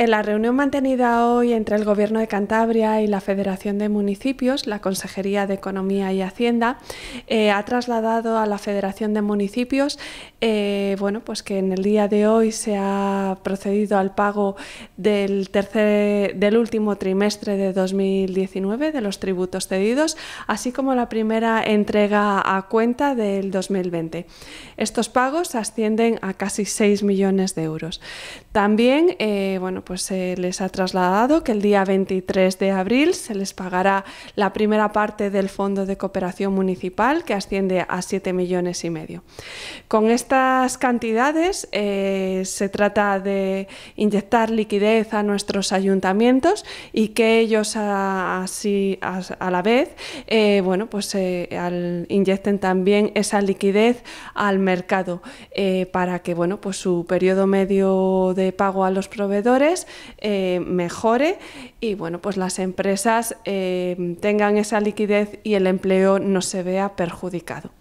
En la reunión mantenida hoy entre el Gobierno de Cantabria y la Federación de Municipios, la Consejería de Economía y Hacienda eh, ha trasladado a la Federación de Municipios eh, bueno, pues que en el día de hoy se ha procedido al pago del, tercer, del último trimestre de 2019 de los tributos cedidos, así como la primera entrega a cuenta del 2020. Estos pagos ascienden a casi 6 millones de euros. También, eh, bueno, pues se les ha trasladado que el día 23 de abril se les pagará la primera parte del Fondo de Cooperación Municipal, que asciende a 7 millones y medio. Con estas cantidades eh, se trata de inyectar liquidez a nuestros ayuntamientos y que ellos a, así a, la vez, eh, bueno, pues eh, inyecten también esa liquidez al mercado para que, bueno, pues su periodo medio de pago a los proveedores eh, mejore y bueno, pues las empresas eh, tengan esa liquidez y el empleo no se vea perjudicado.